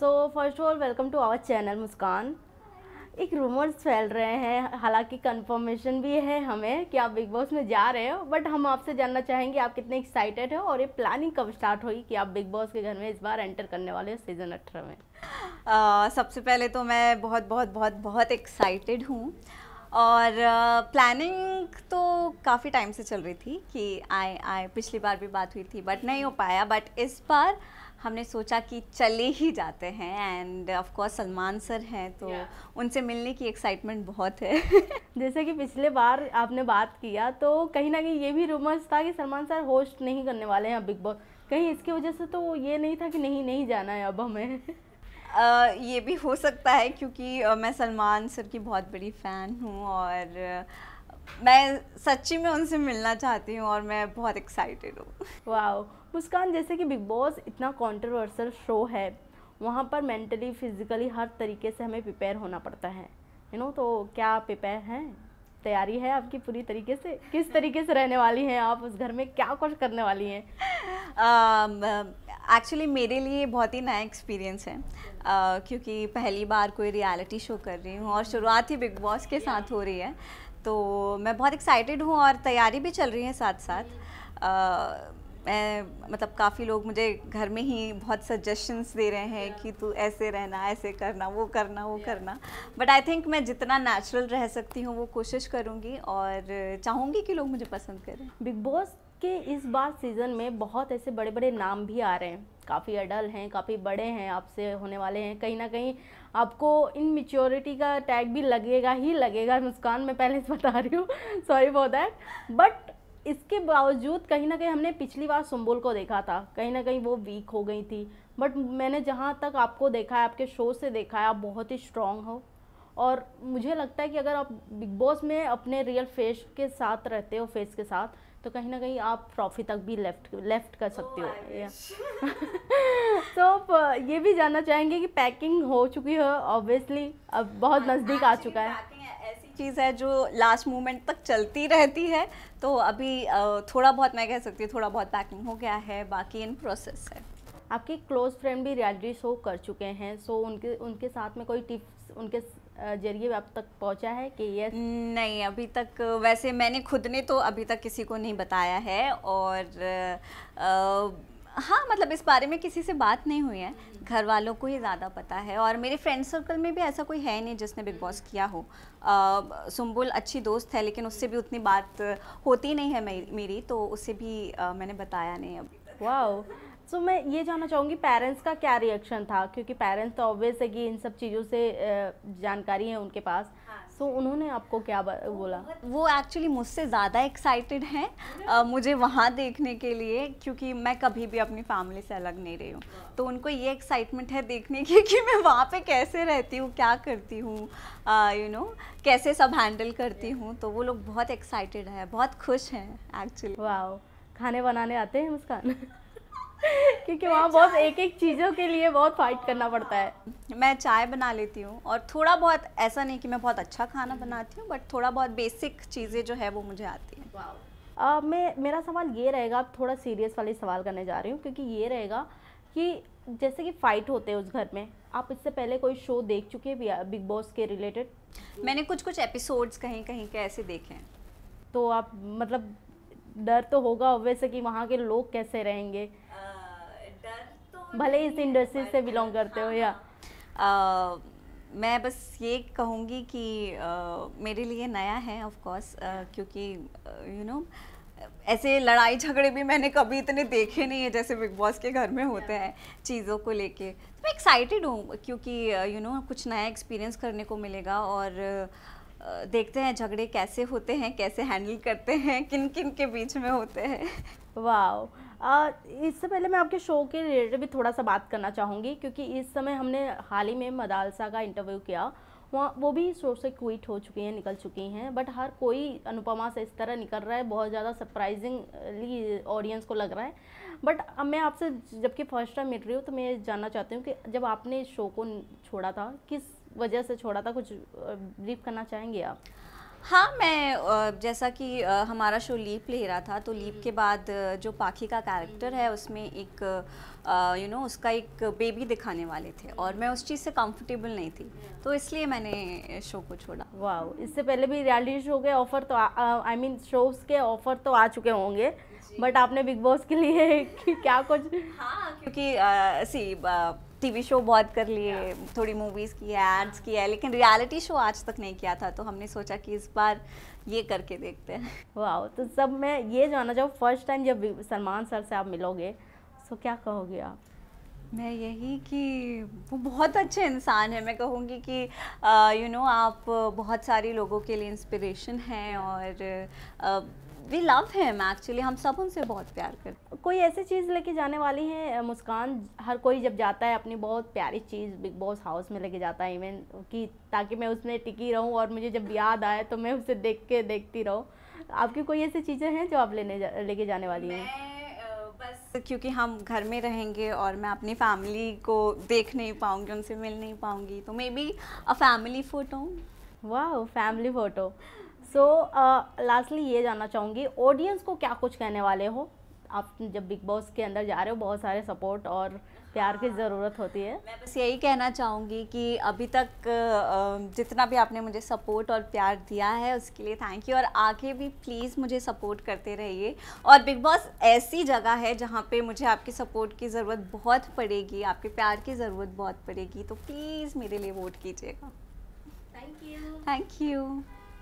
So first of all welcome to our channel Muskan एक rumours फैल रहे हैं हालांकि कंफर्मेशन भी है हमें कि आप बिग बॉस में जा रहे हो बट हम आपसे जानना चाहेंगे आप कितने एक्साइटेड हो और ये प्लानिंग कब स्टार्ट हुई कि आप बिग बॉस के घर में इस बार एंटर करने वाले हो सीज़न अठारह में uh, सबसे पहले तो मैं बहुत बहुत बहुत बहुत एक्साइटेड हूँ और प्लानिंग uh, तो काफ़ी टाइम से चल रही थी कि आए आए पिछली बार भी बात हुई थी बट नहीं हो पाया बट इस बार हमने सोचा कि चले ही जाते हैं and of course Salman sir हैं तो yeah. उनसे मिलने की एक्साइटमेंट बहुत है जैसे कि पिछले बार आपने बात किया तो कहीं ना कहीं ये भी रूमर्स था कि सलमान सर होस्ट नहीं करने वाले हैं बिग बॉस कहीं इसकी वजह से तो ये नहीं था कि नहीं नहीं जाना है अब हमें ये भी हो सकता है क्योंकि मैं सलमान सर की बहुत बड़ी फ़ैन हूँ और मैं सच्ची में उनसे मिलना चाहती हूँ और मैं बहुत एक्साइटेड हूँ वाह मुस्कान जैसे कि बिग बॉस इतना कॉन्ट्रोवर्सल शो है वहाँ पर मेंटली फिज़िकली हर तरीके से हमें प्रिपेयर होना पड़ता है यू you नो know, तो क्या प्रिपेयर हैं तैयारी है आपकी पूरी तरीके से किस तरीके से रहने वाली हैं आप उस घर में क्या कुछ करने वाली हैं एक्चुअली uh, मेरे लिए बहुत ही नया एक्सपीरियंस है uh, क्योंकि पहली बार कोई रियलिटी शो कर रही हूँ और शुरुआत ही बिग बॉस के साथ हो रही है तो मैं बहुत एक्साइटेड हूँ और तैयारी भी चल रही है साथ साथ uh, मैं मतलब काफ़ी लोग मुझे घर में ही बहुत सजेशंस दे रहे हैं कि तू ऐसे रहना ऐसे करना वो करना वो करना बट आई थिंक मैं जितना नेचुरल रह सकती हूँ वो कोशिश करूँगी और चाहूँगी कि लोग मुझे पसंद करें बिग बॉस के इस बार सीज़न में बहुत ऐसे बड़े बड़े नाम भी आ रहे हैं काफ़ी अडल हैं काफ़ी बड़े हैं आपसे होने वाले हैं कहीं ना कहीं आपको इन मेच्योरिटी का टैग भी लगेगा ही लगेगा मुस्कान मैं पहले से बता रही हूँ सॉरी फॉर दैट बट इसके बावजूद कहीं ना कहीं हमने पिछली बार सुम्बुल को देखा था कहीं ना कहीं वो वीक हो गई थी बट मैंने जहाँ तक आपको देखा है आपके शो से देखा है आप बहुत ही स्ट्रांग हो और मुझे लगता है कि अगर आप बिग बॉस में अपने रियल फेस के साथ रहते हो फेस के साथ तो कहीं ना कहीं आप ट्रॉफी तक भी लेफ्ट लेफ्ट कर सकते oh, हो तो आप uh, ये भी जानना चाहेंगे कि पैकिंग हो चुकी है ऑब्वियसली अब बहुत हाँ, नज़दीक आ चुका है चीज़ है जो लास्ट मोमेंट तक चलती रहती है तो अभी uh, थोड़ा बहुत मैं कह सकती हूँ थोड़ा बहुत पैकिंग हो गया है बाकी इन प्रोसेस है आपके क्लोज़ फ्रेंड भी रियलिटी शो कर चुके हैं सो उनके उनके साथ में कोई टिप्स उनके जरिए आप तक पहुंचा है कि यस नहीं अभी तक वैसे मैंने खुद ने तो अभी तक किसी को नहीं बताया है और आ, हाँ मतलब इस बारे में किसी से बात नहीं हुई है घर वालों को ही ज़्यादा पता है और मेरे फ्रेंड सर्कल में भी ऐसा कोई है नहीं जिसने बिग बॉस किया हो सुम्बुल अच्छी दोस्त है लेकिन उससे भी उतनी बात होती नहीं है मेरी तो उससे भी आ, मैंने बताया नहीं अभी वाह सो so, मैं ये जानना चाहूँगी पेरेंट्स का क्या रिएक्शन था क्योंकि पेरेंट्स तो ऑब्वियस है कि इन सब चीज़ों से जानकारी है उनके पास सो हाँ, so, उन्होंने आपको क्या बोला वो एक्चुअली मुझसे ज़्यादा एक्साइटेड हैं मुझे वहाँ देखने के लिए क्योंकि मैं कभी भी अपनी फैमिली से अलग नहीं रही हूँ तो उनको ये एक्साइटमेंट है देखने की कि मैं वहाँ पर कैसे रहती हूँ क्या करती हूँ यू नो कैसे सब हैंडल करती हूँ तो वो लोग बहुत एक्साइटेड है बहुत खुश हैं एक्चुअली वाह खाने बनाने आते हैं मुस्कान क्योंकि वहाँ बहुत एक एक चीज़ों के लिए बहुत फाइट करना पड़ता है मैं चाय बना लेती हूँ और थोड़ा बहुत ऐसा नहीं कि मैं बहुत अच्छा खाना बनाती हूँ बट थोड़ा बहुत बेसिक चीज़ें जो है वो मुझे आती हैं uh, मैं मेरा सवाल ये रहेगा थोड़ा सीरियस वाले सवाल करने जा रही हूँ क्योंकि ये रहेगा कि जैसे कि फाइट होते हैं उस घर में आप इससे पहले कोई शो देख चुके हैं बिग बॉस के रिलेटेड मैंने कुछ कुछ एपिसोड्स कहीं कहीं के ऐसे देखे हैं तो आप मतलब डर तो होगा ऑब्वियस कि वहाँ के लोग कैसे रहेंगे भले इस इंडस्ट्री से बिलोंग करते हो या आ, मैं बस ये कहूँगी कि आ, मेरे लिए नया है ऑफ कोर्स क्योंकि यू नो ऐसे लड़ाई झगड़े भी मैंने कभी इतने देखे नहीं है जैसे बिग बॉस के घर में होते हैं चीज़ों को लेके तो मैं एक्साइटेड हूँ क्योंकि यू नो कुछ नया एक्सपीरियंस करने को मिलेगा और uh, देखते हैं झगड़े कैसे होते हैं कैसे हैंडल करते हैं किन किन के बीच में होते हैं वाह इससे पहले मैं आपके शो के रिलेटेड भी थोड़ा सा बात करना चाहूँगी क्योंकि इस समय हमने हाल ही में मदालसा का इंटरव्यू किया वहाँ वो भी शो से क्विट हो चुकी हैं निकल चुकी हैं बट हर कोई अनुपमा से इस तरह निकल रहा है बहुत ज़्यादा सरप्राइजिंगली ऑडियंस को लग रहा है बट अब मैं आपसे जबकि फर्स्ट टाइम मिल रही हूँ तो मैं जानना चाहती हूँ कि जब आपने शो को छोड़ा था किस वजह से छोड़ा था कुछ ब्रीफ करना चाहेंगे आप हाँ मैं जैसा कि हमारा शो लीप ले रहा था तो लीप हम्म। के बाद जो पाखी का कैरेक्टर है उसमें एक यू नो उसका एक बेबी दिखाने वाले थे और मैं उस चीज़ से कंफर्टेबल नहीं थी हम्म। तो इसलिए मैंने शो को छोड़ा वाह इससे पहले भी रियलिटी शो के ऑफ़र तो आई मीन शोज़ के ऑफ़र तो आ चुके होंगे बट आपने बिग बॉस के लिए क्या कुछ हाँ क्योंकि सी टीवी शो बहुत कर लिए थोड़ी मूवीज़ की है एड्स की है लेकिन रियलिटी शो आज तक नहीं किया था तो हमने सोचा कि इस बार ये करके देखते हैं वाह तो सब मैं ये जाना चाहूँ फर्स्ट टाइम जब सलमान सर से आप मिलोगे तो क्या कहोगे आप मैं यही कि वो बहुत अच्छे इंसान हैं मैं कहूँगी कि यू नो आप बहुत सारे लोगों के लिए इंस्पिरेशन हैं और वी लव हिम एक्चुअली हम सब उनसे बहुत प्यार करते कोई ऐसी चीज़ लेके जाने वाली है मुस्कान हर कोई जब जाता है अपनी बहुत प्यारी चीज़ बिग बॉस हाउस में लेके जाता है इवन कि ताकि मैं उसमें टिकी रहूँ और मुझे जब याद आए तो मैं उसे देख के देखती रहूँ आपकी कोई ऐसी चीज़ें हैं जो आप लेने जा, लेके जाने वाली हैं क्योंकि हम घर में रहेंगे और मैं अपनी फैमिली को देख नहीं पाऊंगी उनसे मिल नहीं पाऊंगी तो maybe a family photo वाह फैमिली फ़ोटो सो लास्टली ये जानना चाहूँगी ऑडियंस को क्या कुछ कहने वाले हो आप जब बिग बॉस के अंदर जा रहे हो बहुत सारे सपोर्ट और प्यार की हाँ। ज़रूरत होती है मैं बस यही कहना चाहूँगी कि अभी तक जितना भी आपने मुझे सपोर्ट और प्यार दिया है उसके लिए थैंक यू और आगे भी प्लीज़ मुझे सपोर्ट करते रहिए और बिग बॉस ऐसी जगह है जहाँ पे मुझे आपके सपोर्ट की ज़रूरत बहुत पड़ेगी आपके प्यार की ज़रूरत बहुत पड़ेगी तो प्लीज़ मेरे लिए वोट कीजिएगा थैंक यू थैंक यू